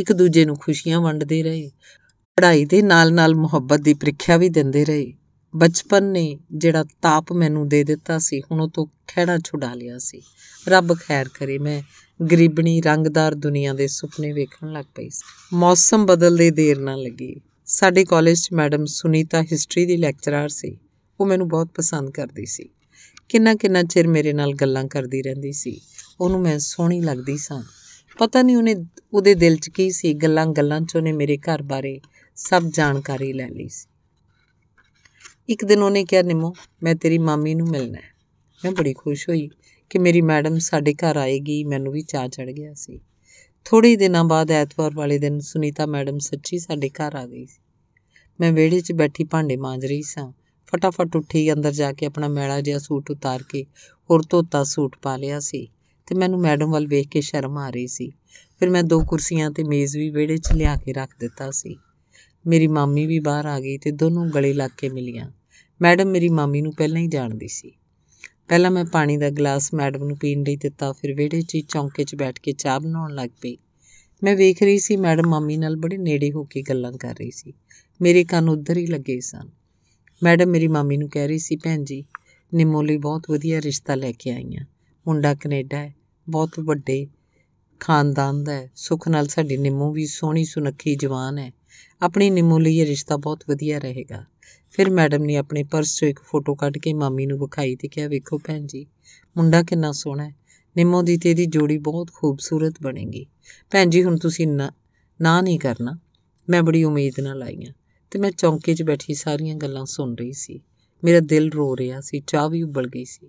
A: ਇੱਕ ਦੂਜੇ ਨੂੰ ਖੁਸ਼ੀਆਂ ਵੰਡਦੇ ਰਹੇ ਪੜ੍ਹਾਈ ਦੇ ਨਾਲ-ਨਾਲ ਮੁਹੱਬਤ ਦੀ ਪ੍ਰੀਖਿਆ ਵੀ ਦਿੰਦੇ ਰਹੇ ਬਚਪਨ ਨੇ ਜਿਹੜਾ ਤਾਪ ਮੈਨੂੰ ਦੇ ਦਿੱਤਾ ਸੀ ਹੁਣ ਉਹ ਤੋਂ ਖਿਹੜਾ ਛੁਡਾ ਲਿਆ ਸੀ ਰੱਬ ਖੈਰ ਕਰੇ ਮੈਂ ਗਰੀਬਣੀ ਰੰਗਦਾਰ ਦੁਨੀਆ ਦੇ ਸੁਪਨੇ ਵੇਖਣ ਲੱਗ ਪਈ ਸੀ ਮੌਸਮ ਬਦਲਦੇ ਦੇਰ ਨਾ ਲੱਗੀ ਸਾਡੇ ਕਾਲਜ 'ਚ ਮੈਡਮ ਸੁਨੀਤਾ ਹਿਸਟਰੀ ਦੀ ਲੈਕਚਰਰ ਸੀ ਉਹ ਮੈਨੂੰ ਬਹੁਤ ਪਸੰਦ ਕਰਦੀ ਸੀ ਕਿੰਨਾ ਕਿੰਨਾ ਚਿਰ ਮੇਰੇ ਨਾਲ ਗੱਲਾਂ ਕਰਦੀ ਰਹਿੰਦੀ ਸੀ ਉਹਨੂੰ ਮੈਂ ਸੋਹਣੀ ਲੱਗਦੀ ਸਾਂ ਪਤਾ ਨਹੀਂ ਉਹਨੇ ਉਹਦੇ ਦਿਲ 'ਚ ਕੀ ਸੀ ਗੱਲਾਂ ਗੱਲਾਂ 'ਚ ਉਹਨੇ ਮੇਰੇ ਘਰ ਬਾਰੇ ਸਭ ਜਾਣਕਾਰੀ ਲੈ ਲਈ ਸੀ ਇੱਕ ਦਿਨ ਉਹਨੇ ਕਿਹਾ ਨਿਮੋ ਮੈਂ ਤੇਰੀ ਮਾਮੀ ਨੂੰ ਮਿਲਣਾ ਹੈ ਮੈਂ ਬੜੀ ਖੁਸ਼ ਹੋਈ ਕਿ ਮੇਰੀ ਮੈਡਮ ਸਾਡੇ ਘਰ ਆਏਗੀ ਮੈਨੂੰ ਵੀ ਚਾਹ ਚੜ ਗਿਆ ਸੀ ਥੋੜੇ ਦਿਨਾਂ ਬਾਅਦ ਐਤਵਾਰ ਵਾਲੇ ਦਿਨ ਸੁਨੀਤਾ ਮੈਡਮ ਸੱਚੀ ਸਾਡੇ ਘਰ ਆ ਗਈ ਮੈਂ ਵਿਹੜੇ 'ਚ ਬੈਠੀ ਭਾਂਡੇ ਮਾਂਜ ਰਹੀ ਸਾਂ ਫਟਾਫਟ ਉੱਠੀ ਅੰਦਰ ਜਾ ਕੇ ਆਪਣਾ ਮੈਲਾ ਜਿਹਾ ਸੂਟ ਉਤਾਰ ਕੇ ਹੋਰ ਧੋਤਾ ਸੂਟ ਪਾ ਲਿਆ ਸੀ ਤੇ ਮੈਨੂੰ ਮੈਡਮ ਵੱਲ ਵੇਖ ਕੇ ਸ਼ਰਮ ਆ ਰਹੀ ਸੀ ਫਿਰ ਮੈਂ ਦੋ ਕੁਰਸੀਆਂ ਤੇ ਮੇਜ਼ ਵੀ ਵਿਹੜੇ 'ਚ ਲਿਆ ਕੇ ਰੱਖ ਦਿੱਤਾ ਸੀ ਮੇਰੀ ਮਾਮੀ ਵੀ ਬਾਹਰ ਆ ਗਈ ਤੇ ਦੋਨੋਂ ਗਲੇ ਲੱਗ ਕੇ ਮਿਲੀਆਂ ਮੈਡਮ ਮੇਰੀ ਮਾਮੀ ਨੂੰ ਪਹਿਲਾਂ ਹੀ ਜਾਣਦੀ ਸੀ ਪਹਿਲਾਂ ਮੈਂ ਪਾਣੀ ਦਾ ਗਲਾਸ ਮੈਡਮ ਨੂੰ ਪੀਣ ਲਈ ਦਿੱਤਾ ਫਿਰ ਵਿਹੜੇ 'ਚ ਚੌਂਕੇ 'ਚ ਬੈਠ ਕੇ ਚਾਹ ਬਣਾਉਣ ਲੱਗ ਪਈ ਮੈਂ ਵੇਖ ਰਹੀ ਸੀ ਮੈਡਮ ਮਾਮੀ ਨਾਲ ਬੜੇ ਨੇੜੇ ਹੋ ਕੇ ਗੱਲਾਂ ਕਰ ਰਹੀ ਸੀ ਮੇਰੇ ਕੰਨ ਉਧਰ ਹੀ ਲੱਗੇ ਸਨ ਮੈਡਮ ਮੇਰੀ ਮਾਮੀ ਨੂੰ ਕਹਿ ਰਹੀ ਸੀ ਭੈਣ ਜੀ ਨਿੰਮੋ ਲਈ ਬਹੁਤ ਵਧੀਆ ਰਿਸ਼ਤਾ ਲੈ ਕੇ ਆਈਆਂ ਮੁੰਡਾ ਕੈਨੇਡਾ ਹੈ ਬਹੁਤ ਵੱਡੇ ਖਾਨਦਾਨ ਦਾ ਹੈ ਸੁਖ ਨਾਲ ਸਾਡੀ ਨਿੰਮੋ ਵੀ ਸੋਹਣੀ ਸੁਨੱਖੀ ਜਵਾਨ ਹੈ ਆਪਣੀ ਨਿੰਮੋ ਲਈ ਇਹ ਰਿਸ਼ਤਾ ਬਹੁਤ ਵਧੀਆ ਰਹੇਗਾ ਫਿਰ ਮੈਡਮ ਨੇ ਆਪਣੇ ਪਰਸ ਤੋਂ ਇੱਕ ਫੋਟੋ ਕੱਢ ਕੇ ਮਾਮੀ ਨੂੰ ਵਿਖਾਈ ਤੇ ਕਿਹਾ ਵੇਖੋ ਭੈਣ ਜੀ ਮੁੰਡਾ ਕਿੰਨਾ ਸੋਹਣਾ ਹੈ ਨਿੰਮੋ ਦੀ ਤੇ ਇਹਦੀ ਜੋੜੀ ਬਹੁਤ ਖੂਬਸੂਰਤ ਬਣੇਗੀ ਭੈਣ ਜੀ ਹੁਣ ਤੁਸੀਂ ਨਾ ਨਹੀਂ ਕਰਨਾ ਮੈਂ ਬੜੀ ਉਮੀਦ ਨਾਲ ਆਈ ਹਾਂ ਤੇ ਮੈਂ ਚੌਂਕੇ 'ਚ ਬੈਠੀ ਸਾਰੀਆਂ ਗੱਲਾਂ ਸੁਣ ਰਹੀ ਸੀ ਮੇਰਾ ਦਿਲ ਰੋ ਰਿਹਾ ਸੀ ਚਾਹ ਵੀ ਉਬਲ ਗਈ ਸੀ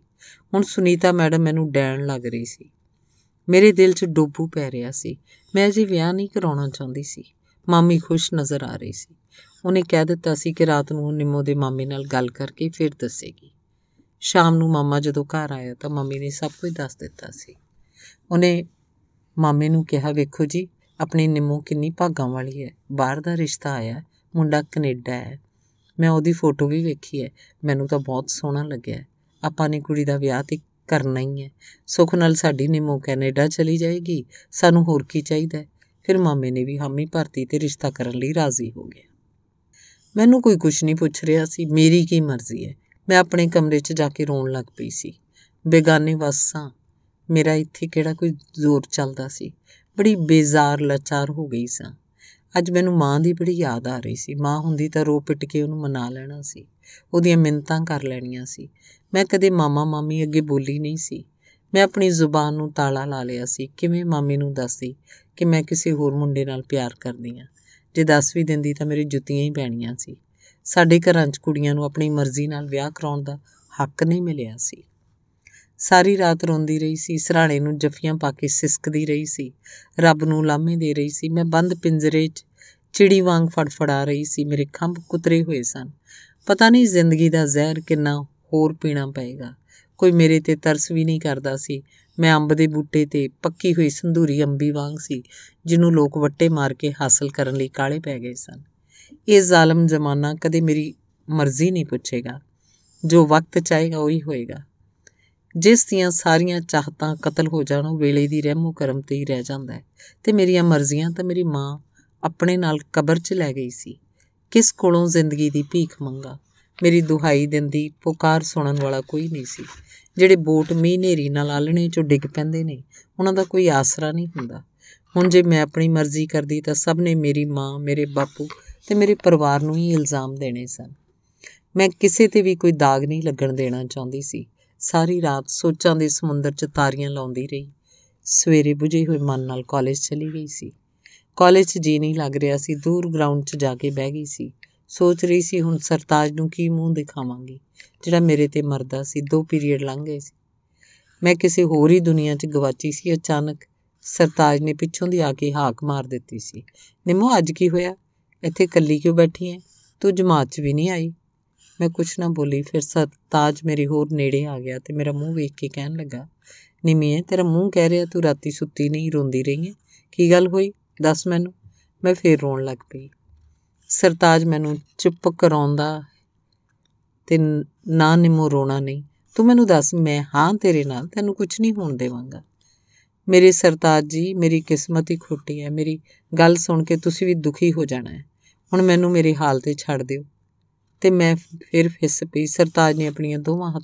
A: ਹੁਣ ਸੁਨੀਤਾ ਮੈਡਮ ਮੈਨੂੰ ਡੈਣ ਲੱਗ ਰਹੀ ਸੀ ਮੇਰੇ ਦਿਲ 'ਚ ਡੋਬੂ ਪੈ ਰਿਹਾ ਸੀ ਮੈਂ ਜੀ ਵਿਆਹ ਨਹੀਂ ਕਰਾਉਣਾ ਚਾਹੁੰਦੀ ਸੀ ਮਾਮੀ ਖੁਸ਼ ਨਜ਼ਰ ਆ ਰਹੀ ਸੀ ਉਹਨੇ ਕਹਿ ਦਿੱਤਾ ਸੀ ਕਿ ਰਾਤ ਨੂੰ ਨਿੰਮੋ ਦੇ ਮਾਮੇ ਨਾਲ ਗੱਲ ਕਰਕੇ ਫਿਰ ਦੱਸੇਗੀ ਸ਼ਾਮ ਨੂੰ ਮਾਮਾ ਜਦੋਂ ਘਰ ਆਇਆ ਤਾਂ ਮੰਮੀ ਨੇ ਸਭ ਕੁਝ ਦੱਸ ਦਿੱਤਾ ਸੀ ਉਹਨੇ ਮਾਮੇ ਨੂੰ ਕਿਹਾ ਵੇਖੋ ਜੀ ਆਪਣੀ ਨਿੰਮੋ ਕਿੰਨੀ ਭਾਗਾਂ ਵਾਲੀ ਹੈ ਬਾਹਰ ਦਾ ਰਿਸ਼ਤਾ ਆਇਆ ਮੁੰਡਾ ਕੈਨੇਡਾ ਹੈ ਮੈਂ ਉਹਦੀ ਫੋਟੋ ਵੀ ਵੇਖੀ ਹੈ ਮੈਨੂੰ ਤਾਂ ਬਹੁਤ ਸੋਹਣਾ ਲੱਗਿਆ ਆਪਾਂ ਨੇ ਕੁੜੀ ਦਾ ਵਿਆਹ ਤੇ ਕਰਨਾ ਹੀ ਹੈ ਸੁਖ ਨਾਲ ਸਾਡੀ ਨਿਮੋ ਕੈਨੇਡਾ ਚਲੀ ਜਾਏਗੀ ਸਾਨੂੰ ਹੋਰ ਕੀ ਚਾਹੀਦਾ ਫਿਰ ਮਾਮੇ ਨੇ ਵੀ ਹਾਮੀ ਭਰਤੀ ਤੇ ਰਿਸ਼ਤਾ ਕਰਨ ਲਈ ਰਾਜ਼ੀ ਹੋ ਗਿਆ ਮੈਨੂੰ ਕੋਈ ਕੁਝ ਨਹੀਂ ਪੁੱਛ ਰਿਹਾ ਸੀ ਮੇਰੀ ਕੀ ਮਰਜ਼ੀ ਹੈ ਮੈਂ ਆਪਣੇ ਕਮਰੇ 'ਚ ਜਾ ਕੇ ਰੋਣ ਲੱਗ ਪਈ ਸੀ ਬੇਗਾਨੇ ਵਸਾਂ ਮੇਰਾ ਇੱਥੇ ਕਿਹੜਾ ਕੋਈ ਜ਼ੋਰ ਚੱਲਦਾ ਸੀ ਬੜੀ ਬੇਜ਼ਾਰ ਲਾਚਾਰ ਹੋ ਗਈ ਸਾਂ ਅੱਜ ਮੈਨੂੰ ਮਾਂ ਦੀ ਬੜੀ ਯਾਦ ਆ ਰਹੀ ਸੀ ਮਾਂ ਹੁੰਦੀ ਤਾਂ ਰੋ ਪਿੱਟ ਕੇ ਉਹਨੂੰ ਮਨਾ ਲੈਣਾ ਸੀ ਉਹਦੀਆਂ ਮਿੰਤਾਂ ਕਰ ਲੈਣੀਆਂ ਸੀ ਮੈਂ ਕਦੇ ਮਾਮਾ ਮਾਮੀ ਅੱਗੇ ਬੋਲੀ ਨਹੀਂ ਸੀ ਮੈਂ ਆਪਣੀ ਜ਼ੁਬਾਨ ਨੂੰ ਤਾਲਾ ਲਾ ਲਿਆ ਸੀ ਕਿਵੇਂ ਮਾਮੀ ਨੂੰ ਦੱਸਦੀ ਕਿ ਮੈਂ ਕਿਸੇ ਹੋਰ ਮੁੰਡੇ ਨਾਲ ਪਿਆਰ ਕਰਦੀ ਆ ਜੇ ਦੱਸ ਵੀ ਦਿੰਦੀ ਤਾਂ ਮੇਰੀ ਜੁੱਤੀਆਂ ਹੀ ਪੈਣੀਆਂ ਸੀ ਸਾਡੇ ਘਰਾਂ 'ਚ ਕੁੜੀਆਂ ਨੂੰ ਆਪਣੀ ਮਰਜ਼ੀ ਨਾਲ ਵਿਆਹ ਕਰਾਉਣ ਦਾ ਹੱਕ ਨਹੀਂ ਮਿਲਿਆ ਸੀ ਸਾਰੀ ਰਾਤ ਰੋਂਦੀ ਰਹੀ ਸੀ ਸਰਾਣੇ ਨੂੰ ਜਫੀਆਂ ਪਾ ਕੇ ਸਿਸਕਦੀ ਰਹੀ ਸੀ ਰੱਬ ਨੂੰ ਲਾਮੇ ਦੇ ਰਹੀ ਸੀ ਮੈਂ ਬੰਦ ਪਿੰਜਰੇ 'ਚ ਚਿੜੀ ਵਾਂਗ ਫੜਫੜਾ ਰਹੀ ਸੀ ਮੇਰੇ ਖੰਭ ਕੁਤਰੇ ਹੋਏ ਸਨ ਪਤਾ ਨਹੀਂ ਜ਼ਿੰਦਗੀ ਦਾ ਜ਼ਹਿਰ ਕਿੰਨਾ ਹੋਰ ਪੀਣਾ ਪਏਗਾ ਕੋਈ ਮੇਰੇ ਤੇ ਤਰਸ ਵੀ ਨਹੀਂ ਕਰਦਾ ਸੀ ਮੈਂ ਅੰਬ ਦੇ ਬੂਟੇ ਤੇ ਪੱਕੀ ਹੋਈ ਸੰਧੂਰੀ ਅੰਬੀ ਵਾਂਗ ਸੀ ਜਿਹਨੂੰ ਲੋਕ ਵੱਟੇ ਮਾਰ ਕੇ ਹਾਸਲ ਕਰਨ ਲਈ ਕਾਲੇ ਪੈ ਗਏ ਸਨ ਇਹ ਜ਼ਾਲਮ ਜ਼ਮਾਨਾ ਕਦੇ ਮੇਰੀ ਮਰਜ਼ੀ ਨਹੀਂ ਪੁੱਛੇਗਾ ਜੋ ਵਕਤ ਚਾਹੇਗਾ ਉਹੀ ਹੋਏਗਾ ਜਿਸ ਦੀਆਂ ਸਾਰੀਆਂ ਚਾਹਤਾਂ ਕਤਲ ਹੋ ਜਾਣ ਉਹ ਵੇਲੇ ਦੀ ਰਹਿਮੋ ਕਰਮ ਤੇ ਹੀ ਰਹਿ ਜਾਂਦਾ ਹੈ ਤੇ ਮੇਰੀਆਂ ਮਰਜ਼ੀਆਂ ਤਾਂ ਮੇਰੀ ਮਾਂ ਆਪਣੇ ਨਾਲ ਕਬਰ 'ਚ ਲੈ ਗਈ ਸੀ ਕਿਸ ਕੋਲੋਂ ਜ਼ਿੰਦਗੀ ਦੀ ਭੀਖ ਮੰਗਾ ਮੇਰੀ ਦੁਹਾਈ ਦਿੰਦੀ ਪੁਕਾਰ ਸੁਣਨ ਵਾਲਾ ਕੋਈ ਨਹੀਂ ਸੀ ਜਿਹੜੇ ਬੋਟ ਮੀਨੇਰੀ ਨੇਰੀ ਨਾਲ ਆਲਣੇ 'ਚੋਂ ਡਿੱਗ ਪੈਂਦੇ ਨੇ ਉਹਨਾਂ ਦਾ ਕੋਈ ਆਸਰਾ ਨਹੀਂ ਹੁੰਦਾ ਹੁਣ ਜੇ ਮੈਂ ਆਪਣੀ ਮਰਜ਼ੀ ਕਰਦੀ ਤਾਂ ਸਭ ਨੇ ਮੇਰੀ ਮਾਂ ਮੇਰੇ ਬਾਪੂ ਤੇ ਮੇਰੇ ਪਰਿਵਾਰ ਨੂੰ ਹੀ ਇਲਜ਼ਾਮ ਦੇਣੇ ਸਨ ਮੈਂ ਕਿਸੇ ਤੇ ਵੀ ਕੋਈ ਦਾਗ ਨਹੀਂ ਲੱਗਣ ਦੇਣਾ ਚਾਹੁੰਦੀ ਸੀ ਸਾਰੀ ਰਾਤ ਸੋਚਾਂ ਦੇ ਸਮੁੰਦਰ 'ਚ ਤਾਰੀਆਂ ਲਾਉਂਦੀ ਰਹੀ ਸਵੇਰੇ 부ਝੇ ਹੋਏ ਮਨ ਨਾਲ ਕਾਲਜ ਚਲੀ ਗਈ ਸੀ ਕਾਲਜ 'ਚ ਜੀ ਨਹੀਂ ਲੱਗ ਰਿਹਾ ਸੀ ਦੂਰ ਗਰਾਊਂਡ 'ਚ ਜਾ ਕੇ ਬਹਿ ਗਈ ਸੀ ਸੋਚ ਰਹੀ ਸੀ ਹੁਣ ਸਰਤਾਜ ਨੂੰ ਕੀ ਮੂੰਹ ਦਿਖਾਵਾਂਗੀ ਜਿਹੜਾ ਮੇਰੇ ਤੇ ਮਰਦਾ ਸੀ ਦੋ ਪੀਰੀਅਡ ਲੰਘ ਗਏ ਸੀ ਮੈਂ ਕਿਸੇ ਹੋਰ ਹੀ ਦੁਨੀਆ 'ਚ ਗਵਾਚੀ ਸੀ ਅਚਾਨਕ ਸਰਤਾਜ ਨੇ ਪਿੱਛੋਂ ਦੀ ਆ ਕੇ ਹਾਕ ਮਾਰ ਦਿੱਤੀ ਸੀ ਨਿੰਮੋ ਅੱਜ ਕੀ ਹੋਇਆ ਇੱਥੇ ਇਕੱਲੀ ਕਿਉਂ ਬੈਠੀ ਐ ਤੂੰ ਜਮਾਤ 'ਚ ਵੀ ਨਹੀਂ ਆਈ ਮੈਂ ਕੁਝ ਨਾ ਬੋਲੀ ਫਿਰ ਸਰਤਾਜ ਮੇਰੇ ਹੋਰ ਨੇੜੇ ਆ ਗਿਆ ਤੇ ਮੇਰਾ ਮੂੰਹ ਵੇਖ ਕੇ ਕਹਿਣ ਲੱਗਾ ਨਿਮੀਏ ਤੇਰਾ ਮੂੰਹ ਕਹਿ ਰਿਹਾ ਤੂੰ ਰਾਤੀ ਸੁੱਤੀ ਨਹੀਂ ਰੋਂਦੀ ਰਹੀ ਹੈ ਕੀ ਗੱਲ ਹੋਈ ਦੱਸ ਮੈਨੂੰ ਮੈਂ ਫੇਰ ਰੋਣ ਲੱਗ ਪਈ ਸਰਤਾਜ ਮੈਨੂੰ ਚੁੱਪ ਕਰਾਉਂਦਾ ਤੇ ਨਾ ਨਿਮੋ ਰੋਣਾ ਨਹੀਂ ਤੂੰ ਮੈਨੂੰ ਦੱਸ ਮੈਂ ਹਾਂ ਤੇਰੇ ਨਾਲ ਤੈਨੂੰ ਕੁਝ ਨਹੀਂ ਹੋਣ ਦੇਵਾਂਗਾ ਮੇਰੇ ਸਰਤਾਜ ਜੀ ਮੇਰੀ ਕਿਸਮਤ ਹੀ ਖੋਟੀ ਹੈ ਮੇਰੀ ਗੱਲ ਸੁਣ ਕੇ ਤੁਸੀਂ ਵੀ ਦੁਖੀ ਹੋ ਜਾਣਾ ਹੈ ਹੁਣ ਮੈਨੂੰ ਮੇਰੇ ਹਾਲ ਤੇ ਛੱਡ ਦਿਓ ਤੇ ਮੈਂ ਫਿਰ ਫਿਸ ਪਈ ਸਰਤਾਜ ਨੇ ਆਪਣੀਆਂ ਦੋਵਾਂ ਹੱਥ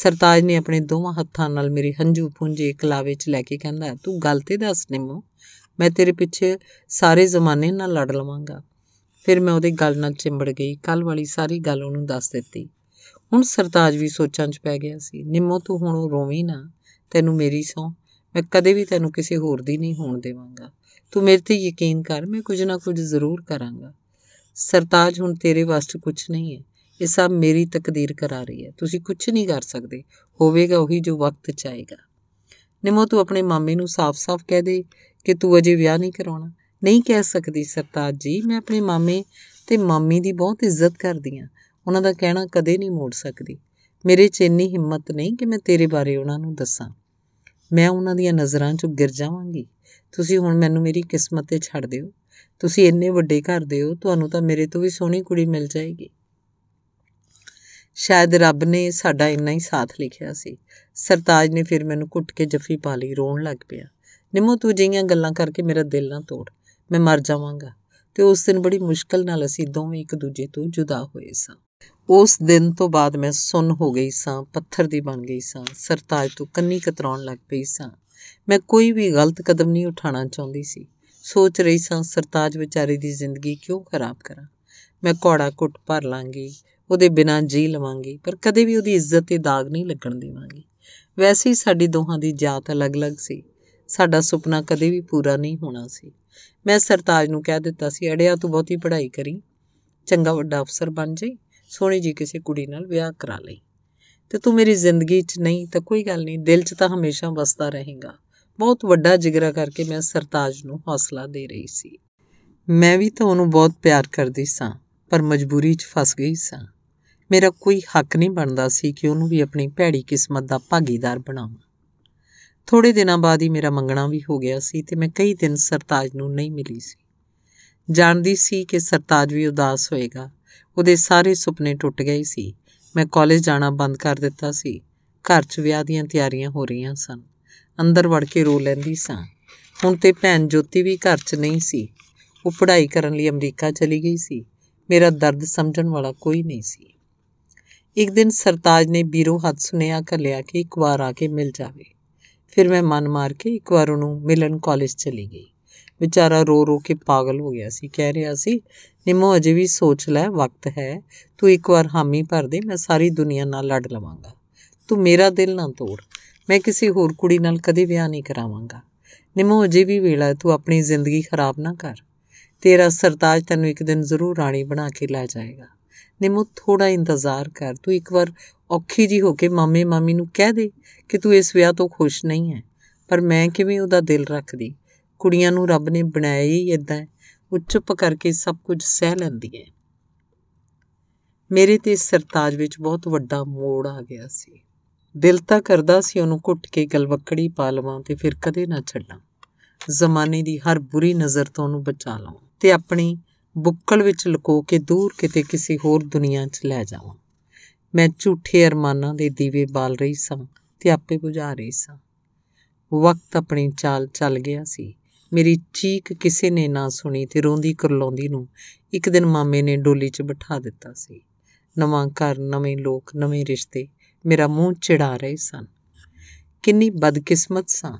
A: ਸਰਤਾਜ ਨੇ ਆਪਣੇ ਦੋਵਾਂ ਹੱਥਾਂ ਨਾਲ ਮੇਰੇ ਹੰਝੂ ਪੁੰਜੇ ਕਲਾਵੇ 'ਚ ਲੈ ਕੇ ਕਹਿੰਦਾ ਤੂੰ ਗੱਲ ਤੇ ਦੱਸ ਨਿੰਮੋ ਮੈਂ ਤੇਰੇ ਪਿੱਛੇ ਸਾਰੇ ਜ਼ਮਾਨੇ ਨਾਲ ਲੜ ਲਵਾਂਗਾ ਫਿਰ ਮੈਂ ਉਹਦੇ ਗੱਲ ਨਾਲ ਚਿੰਬੜ ਗਈ ਕੱਲ ਵਾਲੀ ਸਾਰੀ ਗੱਲ ਉਹਨੂੰ ਦੱਸ ਦਿੱਤੀ ਹੁਣ ਸਰਤਾਜ ਵੀ ਸੋਚਾਂ 'ਚ ਪੈ ਗਿਆ ਸੀ ਨਿੰਮੋ ਤੂੰ ਹੁਣ ਰੋਵੀਂ ਨਾ ਤੈਨੂੰ ਮੇਰੀ ਸੋਂ ਮੈਂ ਕਦੇ ਵੀ ਤੈਨੂੰ ਕਿਸੇ ਹੋਰ ਦੀ ਨਹੀਂ ਹੋਣ ਦੇਵਾਂਗਾ ਤੂੰ ਮੇਰੇ ਤੇ ਯਕੀਨ ਕਰ ਮੈਂ ਕੁਝ ਨਾ ਕੁਝ ਜ਼ਰੂਰ ਕਰਾਂਗਾ ਸਰਤਾਜ ਹੁਣ ਤੇਰੇ ਵਾਸਤੇ ਕੁਝ ਨਹੀਂ ਹੈ ਇਹ ਸਭ ਮੇਰੀ ਤਕਦੀਰ ਕਰਾ ਰਹੀ ਹੈ ਤੁਸੀਂ ਕੁਝ ਨਹੀਂ ਕਰ ਸਕਦੇ ਹੋਵੇਗਾ ਉਹੀ ਜੋ ਵਕਤ ਚਾਹੇਗਾ ਨਿਮੋ ਤੂੰ ਆਪਣੇ ਮਾਮੇ ਨੂੰ ਸਾਫ਼-ਸਾਫ਼ ਕਹਿ ਦੇ ਕਿ ਤੂੰ ਅਜੇ ਵਿਆਹ ਨਹੀਂ ਕਰਾਉਣਾ ਨਹੀਂ ਕਹਿ ਸਕਦੀ ਸਰਤਾਜ ਜੀ ਮੈਂ ਆਪਣੇ ਮਾਮੇ ਤੇ ਮਾਮੀ ਦੀ ਬਹੁਤ ਇੱਜ਼ਤ ਕਰਦੀ ਹਾਂ ਉਹਨਾਂ ਦਾ ਕਹਿਣਾ ਕਦੇ ਨਹੀਂ ਮੋੜ ਸਕਦੀ ਮੇਰੇ 'ਚ ਇੰਨੀ ਹਿੰਮਤ ਨਹੀਂ ਕਿ ਮੈਂ ਤੇਰੇ ਬਾਰੇ ਉਹਨਾਂ ਨੂੰ ਦੱਸਾਂ ਮੈਂ ਉਹਨਾਂ ਦੀਆਂ ਨਜ਼ਰਾਂ 'ਚ ਗਿਰ ਜਾਵਾਂਗੀ ਤੁਸੀਂ ਹੁਣ ਮੈਨੂੰ ਮੇਰੀ ਕਿਸਮਤ ਤੇ ਛੱਡ ਦਿਓ ਤੁਸੀਂ ਇੰਨੇ ਵੱਡੇ ਘਰ ਦੇ ਹੋ ਤੁਹਾਨੂੰ ਤਾਂ ਮੇਰੇ ਤੋਂ ਵੀ ਸੋਹਣੀ ਕੁੜੀ ਮਿਲ ਜਾਏਗੀ ਸ਼ਾਇਦ ਰੱਬ ਨੇ ਸਾਡਾ ਇੰਨਾ ਹੀ ਸਾਥ ਲਿਖਿਆ ਸੀ ਸਰਤਾਜ ਨੇ ਫਿਰ ਮੈਨੂੰ ਘੁੱਟ ਕੇ ਜੱਫੀ ਪਾ ਲਈ ਰੋਣ ਲੱਗ ਪਿਆ ਨਿੰਮੋ ਤੂੰ ਜਿਹੀਆਂ ਗੱਲਾਂ ਕਰਕੇ ਮੇਰਾ ਦਿਲ ਨਾ ਤੋੜ ਮੈਂ ਮਰ ਜਾਵਾਂਗਾ ਤੇ ਉਸ ਦਿਨ ਬੜੀ ਮੁਸ਼ਕਲ ਨਾਲ ਅਸੀਂ ਦੋਵੇਂ ਇੱਕ ਦੂਜੇ ਤੋਂ ਜੁਦਾ ਹੋਏ ਸਾਂ ਉਸ ਦਿਨ ਤੋਂ ਬਾਅਦ ਮੈਂ ਸੁੰਨ ਹੋ ਗਈ ਸਾਂ ਪੱਥਰ ਦੀ ਬਣ ਗਈ ਸਾਂ ਸਰਤਾਜ ਤੋਂ ਕੰਨੀ ਕਤਰਾਉਣ ਲੱਗ ਪਈ ਸਾਂ ਮੈਂ ਕੋਈ ਵੀ ਗਲਤ ਕਦਮ ਨਹੀਂ ਉਠਾਣਾ ਚਾਹੁੰਦੀ ਸੀ ਸੋਚ ਰਹੀ ਸਾਂ ਸਰਤਾਜ ਵਿਚਾਰੇ ਦੀ ਜ਼ਿੰਦਗੀ ਕਿਉਂ ਖਰਾਬ ਕਰਾਂ ਮੈਂ ਕੋੜਾ ਕੁੱਟ ਭਰ ਲਾਂਗੀ ਉਹਦੇ ਬਿਨਾਂ ਜੀ ਲਵਾਂਗੀ ਪਰ ਕਦੇ ਵੀ ਉਹਦੀ ਇੱਜ਼ਤ ਤੇ ਦਾਗ ਨਹੀਂ ਲੱਗਣ ਦੇਵਾਂਗੀ ਵੈਸੇ ਹੀ ਸਾਡੀ ਦੋਹਾਂ ਦੀ ਜਾਤ ਅਲੱਗ-ਅਲੱਗ ਸੀ ਸਾਡਾ ਸੁਪਨਾ ਕਦੇ ਵੀ ਪੂਰਾ ਨਹੀਂ ਹੋਣਾ ਸੀ ਮੈਂ ਸਰਤਾਜ ਨੂੰ ਕਹਿ ਦਿੱਤਾ ਸੀ ਅੜਿਆ ਤੂੰ ਬਹੁਤੀ ਪੜ੍ਹਾਈ ਕਰੀ ਚੰਗਾ ਵੱਡਾ ਅਫਸਰ ਬਣ ਜਾਈ ਸੋਹਣੀ ਜੀ ਕਿਸੇ ਕੁੜੀ ਨਾਲ ਵਿਆਹ ਕਰਾ ਲਈ ਤੇ ਤੂੰ ਮੇਰੀ ਜ਼ਿੰਦਗੀ 'ਚ ਨਹੀਂ ਤਾਂ ਕੋਈ ਗੱਲ ਨਹੀਂ ਦਿਲ 'ਚ ਤਾਂ ਹਮੇਸ਼ਾ ਵਸਦਾ ਰਹੇਗਾ ਬਹੁਤ ਵੱਡਾ ਜਿਗਰਾ ਕਰਕੇ ਮੈਂ ਸਰਤਾਜ ਨੂੰ ਹੌਸਲਾ ਦੇ ਰਹੀ ਸੀ ਮੈਂ ਵੀ ਤਾਂ ਉਹਨੂੰ ਬਹੁਤ ਪਿਆਰ ਕਰਦੀ ਸਾਂ ਪਰ ਮਜਬੂਰੀ 'ਚ ਫਸ ਗਈ ਸਾਂ ਮੇਰਾ ਕੋਈ ਹੱਕ ਨਹੀਂ ਬਣਦਾ ਸੀ ਕਿ ਉਹਨੂੰ ਵੀ ਆਪਣੀ ਭੈੜੀ ਕਿਸਮਤ ਦਾ ਭਾਗੀਦਾਰ ਬਣਾਵਾਂ ਥੋੜੇ ਦਿਨਾਂ ਬਾਅਦ ਹੀ ਮੇਰਾ ਮੰਗਣਾ ਵੀ ਹੋ ਗਿਆ ਸੀ ਤੇ ਮੈਂ ਕਈ ਦਿਨ ਸਰਤਾਜ ਨੂੰ ਨਹੀਂ ਮਿਲੀ ਸੀ ਜਾਣਦੀ ਸੀ ਕਿ ਸਰਤਾਜ ਵੀ ਉਦਾਸ ਹੋਏਗਾ ਉਹਦੇ ਸਾਰੇ ਸੁਪਨੇ ਟੁੱਟ ਗਏ ਸੀ ਮੈਂ ਕਾਲਜ ਜਾਣਾ ਬੰਦ ਕਰ ਦਿੱਤਾ ਸੀ ਘਰ 'ਚ ਵਿਆਹ ਦੀਆਂ ਤਿਆਰੀਆਂ ਹੋ ਰਹੀਆਂ ਸਨ ਅੰਦਰ ਵੜ ਕੇ ਰੋ ਲੈਂਦੀ ਸਾਂ ਹੁਣ ਤੇ ਭੈਣ ਜੋਤੀ ਵੀ ਘਰ 'ਚ ਨਹੀਂ ਸੀ ਉਹ ਪੜ੍ਹਾਈ ਕਰਨ ਲਈ ਅਮਰੀਕਾ ਚਲੀ ਗਈ ਸੀ ਮੇਰਾ ਦਰਦ ਸਮਝਣ ਵਾਲਾ ਕੋਈ ਨਹੀਂ ਸੀ ਇੱਕ ਦਿਨ ਸਰਤਾਜ ਨੇ ਬੀਰੋ ਹੱਥ ਸੁਨੇਹਾ ਲਿਆ ਕਿ ਇੱਕ ਵਾਰ ਆ ਕੇ ਮਿਲ ਜਾਵੇ ਫਿਰ ਮੈਂ ਮਨ ਮਾਰ ਕੇ ਇੱਕ ਵਾਰ ਉਹਨੂੰ ਮਿਲਣ ਕਾਲਜ ਚਲੀ ਗਈ ਵਿਚਾਰਾ ਰੋ ਰੋ ਕੇ ਪਾਗਲ ਹੋ ਗਿਆ ਸੀ ਕਹਿ ਰਿਹਾ ਸੀ ਨਿੰਮੋ ਅਜੇ ਵੀ ਸੋਚ ਲੈ ਵਕਤ ਹੈ ਤੂੰ ਇੱਕ ਵਾਰ ਹਾਮੀ ਭਰ ਦੇ ਮੈਂ ਸਾਰੀ ਦੁਨੀਆ ਨਾਲ ਲੜ ਲਵਾਂਗਾ ਤੂੰ ਮੇਰਾ ਦਿਲ ਨਾ ਤੋੜ ਮੈਂ ਕਿਸੇ ਹੋਰ ਕੁੜੀ ਨਾਲ ਕਦੇ ਵਿਆਹ ਨਹੀਂ ਕਰਾਵਾਂਗਾ ਨਿਮੋ ਅਜੇ ਵੀ ਵੇਲਾ ਤੂੰ ਆਪਣੀ ਜ਼ਿੰਦਗੀ ਖਰਾਬ ਨਾ ਕਰ ਤੇਰਾ ਸਰਤਾਜ ਤੈਨੂੰ ਇੱਕ ਦਿਨ ਜ਼ਰੂਰ ਰਾਣੀ ਬਣਾ ਕੇ ਲੈ ਜਾਏਗਾ ਨਿਮੋ ਥੋੜਾ ਇੰਤਜ਼ਾਰ ਕਰ ਤੂੰ ਇੱਕ ਵਾਰ ਔਖੀ ਜੀ ਹੋ ਕੇ ਮਾਮੇ ਮਾਮੀ ਨੂੰ ਕਹਿ ਦੇ ਕਿ ਤੂੰ ਇਸ ਵਿਆਹ ਤੋਂ ਖੁਸ਼ ਨਹੀਂ ਹੈ ਪਰ ਮੈਂ ਕਿਵੇਂ ਉਹਦਾ ਦਿਲ ਰੱਖਦੀ ਕੁੜੀਆਂ ਨੂੰ ਰੱਬ ਨੇ ਬਣਾਇਆ ਹੀ ਇਦਾਂ ਉਹ ਚੁੱਪ ਕਰਕੇ ਸਭ ਕੁਝ ਸਹਿ ਲੈਂਦੀ ਹੈ ਮੇਰੇ ਤੇ ਸਰਤਾਜ ਵਿੱਚ ਬਹੁਤ ਵੱਡਾ ਮੋੜ ਆ ਗਿਆ ਸੀ ਦਿਲ ਤਾਂ ਕਰਦਾ ਸੀ ਉਹਨੂੰ ਘੁੱਟ ਕੇ ਗਲਵੱਕੜੀ ਪਾ ਲਵਾਂ ਤੇ ਫਿਰ ਕਦੇ ਨਾ ਛੱਡਾਂ ਜ਼ਮਾਨੇ ਦੀ ਹਰ ਬੁਰੀ ਨਜ਼ਰ ਤੋਂ ਉਹਨੂੰ ਬਚਾ ਲਵਾਂ ਤੇ ਆਪਣੀ ਬੁੱਕਲ ਵਿੱਚ ਲੁਕੋ ਕੇ ਦੂਰ ਕਿਤੇ ਕਿਸੇ ਹੋਰ ਦੁਨੀਆ 'ਚ ਲੈ ਜਾਵਾਂ ਮੈਂ ਝੂਠੇ ਅਰਮਾਨਾਂ ਦੇ ਦੀਵੇ ਬਾਲ ਰਹੀ ਸਾਂ ਤੇ ਆਪੇ ਬੁਝਾ ਰਹੀ ਸਾਂ ਵਕਤ ਆਪਣੀ ਚਾਲ ਚੱਲ ਗਿਆ ਸੀ ਮੇਰੀ ਚੀਕ ਕਿਸੇ ਨੇ ਨਾ ਸੁਣੀ ਤੇ ਰੋਂਦੀ ਕਰਲਾਉਂਦੀ ਨੂੰ ਇੱਕ ਦਿਨ ਮਾਮੇ ਨੇ ਡੋਲੀ 'ਚ ਬਿਠਾ ਦਿੱਤਾ ਸੀ ਨਵਾਂ ਘਰ ਨਵੇਂ ਲੋਕ ਨਵੇਂ ਰਿਸ਼ਤੇ ਮੇਰਾ ਮੂੰਹ ਚਿੜਾ ਰਹੇ ਸਨ ਕਿੰਨੀ ਬਦਕਿਸਮਤ ਸਾਂ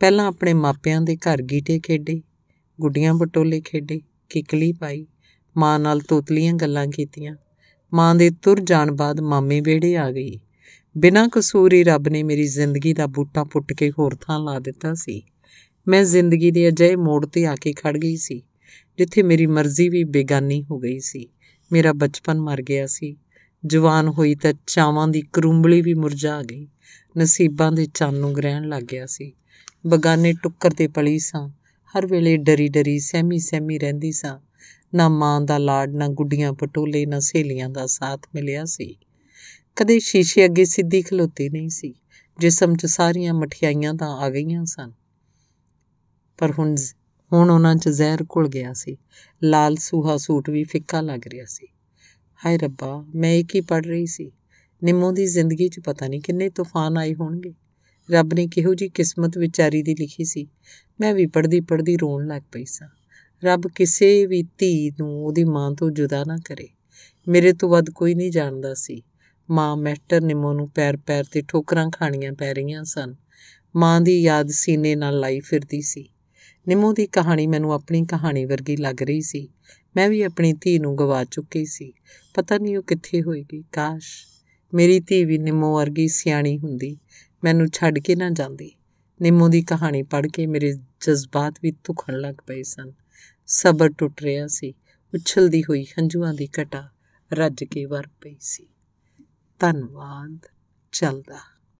A: ਪਹਿਲਾਂ ਆਪਣੇ ਮਾਪਿਆਂ ਦੇ ਘਰ ਗੀਟੇ ਖੇਡੇ ਗੁੱਡੀਆਂ ਬਟੋਲੇ ਖੇਡੇ ਕਿਕਲੀ ਪਾਈ ਮਾਂ ਨਾਲ ਤੋਤਲੀਆਂ ਗੱਲਾਂ ਕੀਤੀਆਂ ਮਾਂ ਦੇ ਤੁਰ ਜਾਣ ਬਾਅਦ ਮਾਮੇ ਵੇੜੇ ਆ ਗਈ ਬਿਨਾਂ ਕਸੂਰ ਹੀ ਰੱਬ ਨੇ ਮੇਰੀ ਜ਼ਿੰਦਗੀ ਦਾ ਬੂਟਾ ਪੁੱਟ ਕੇ ਹੋਰ ਥਾਂ ਲਾ ਦਿੱਤਾ ਸੀ ਮੈਂ ਜ਼ਿੰਦਗੀ ਦੇ ਅਜੇ ਮੋੜ ਤੇ ਆ ਕੇ ਖੜ ਗਈ ਸੀ ਜਿੱਥੇ ਮੇਰੀ ਮਰਜ਼ੀ ਵੀ ਬੇਗਾਨੀ ਹੋ ਗਈ ਸੀ ਮੇਰਾ ਬਚਪਨ ਮਰ ਗਿਆ ਸੀ ਜਵਾਨ ਹੋਈ ਤਾਂ ਚਾਵਾਂ ਦੀ ਕਰੂੰਬਲੀ ਵੀ ਮੁਰਝਾ ਗਈ ਨਸੀਬਾਂ ਦੇ ਚੰਨ ਨੂੰ ਗ੍ਰਹਿਣ ਲੱਗ ਗਿਆ ਸੀ ਬਗਾਨੇ ਟੁੱਕਰ ਤੇ ਪਲੀ ਸਾਂ ਹਰ ਵੇਲੇ ਡਰੀ ਡਰੀ ਸਹਿਮੀ ਸਹਿਮੀ ਰਹਿੰਦੀ ਸਾਂ ਨਾ ਮਾਂ ਦਾ ਲਾਡ ਨਾ ਗੁੱਡੀਆਂ ਪਟੋਲੇ ਨਾ ਸਹੇਲੀਆਂ ਦਾ ਸਾਥ ਮਿਲਿਆ ਸੀ ਕਦੇ ਸ਼ੀਸ਼ੇ ਅੱਗੇ ਸਿੱਧੀ ਖਲੋਤੀ ਨਹੀਂ ਸੀ ਜਿਸਮ 'ਚ ਸਾਰੀਆਂ ਮਠਿਆਈਆਂ ਤਾਂ ਆ ਗਈਆਂ ਸਨ ਪਰ ਹੁਣ ਹੁਣ ਉਹਨਾਂ 'ਚ ਜ਼ਹਿਰ ਘੁਲ ਗਿਆ ਸੀ ਲਾਲ ਸੂਹਾ ਸੂਟ ਵੀ ਫਿੱਕਾ ਲੱਗ ਰਿਹਾ ਸੀ ਹਾਏ ਰੱਬਾ ਮੈਂ ਇੱਕ ਕੀ ਪੜ ਰਹੀ ਸੀ ਨਿੰਮੋ ਦੀ ਜ਼ਿੰਦਗੀ 'ਚ ਪਤਾ ਨਹੀਂ ਕਿੰਨੇ ਤੂਫਾਨ ਆਏ ਹੋਣਗੇ ਰੱਬ ਨੇ ਕਿਹੋ ਜੀ ਕਿਸਮਤ ਵਿਚਾਰੀ ਦੀ ਲਿਖੀ ਸੀ ਮੈਂ ਵੀ ਪੜਦੀ ਪੜਦੀ ਰੋਣ ਲੱਗ ਪਈ ਸਾਂ ਰੱਬ ਕਿਸੇ ਵੀ ਧੀ ਨੂੰ ਉਹਦੀ ਮਾਂ ਤੋਂ ਜੁਦਾ ਨਾ ਕਰੇ ਮੇਰੇ ਤੋਂ ਵੱਧ ਕੋਈ ਨਹੀਂ ਜਾਣਦਾ ਸੀ ਮਾਂ ਮੈਟਰ ਨਿੰਮੋ ਨੂੰ ਪੈਰ-ਪੈਰ ਤੇ ਠੋਕਰਾਂ ਖਾਣੀਆਂ ਪੈ ਰਹੀਆਂ ਸਨ ਮਾਂ ਦੀ ਯਾਦ ਸੀਨੇ ਨਾਲ ਲਾਈ ਫਿਰਦੀ ਸੀ ਨਿੰਮੋ ਦੀ ਕਹਾਣੀ ਮੈਨੂੰ ਆਪਣੀ ਕਹਾਣੀ ਵਰਗੀ ਲੱਗ ਰਹੀ ਸੀ ਮੈਂ ਵੀ ਆਪਣੀ ਧੀ ਨੂੰ ਗਵਾ ਚੁੱਕੀ ਸੀ ਪਤਾ ਨਹੀਂ ਉਹ ਕਿੱਥੇ ਹੋਏਗੀ ਕਾਸ਼ ਮੇਰੀ ਧੀ ਵੀ ਨਿੰਮੋ ਵਰਗੀ ਸਿਆਣੀ ਹੁੰਦੀ ਮੈਨੂੰ ਛੱਡ ਕੇ ਨਾ ਜਾਂਦੀ ਨਿੰਮੋ ਦੀ ਕਹਾਣੀ ਪੜ੍ਹ ਕੇ ਮੇਰੇ ਜਜ਼ਬਾਤ ਵੀ ਧੁਖਣ ਲੱਗ ਪਏ ਸਨ ਸਬਰ ਟੁੱਟ ਰਿਹਾ ਸੀ ਉਛਲਦੀ ਹੋਈ ਹੰਝੂਆਂ ਦੀ ਘਟਾ ਰੱਜ ਕੇ ਵਰ ਪਈ ਸੀ ਧੰਨਵਾਦ ਚੱਲਦਾ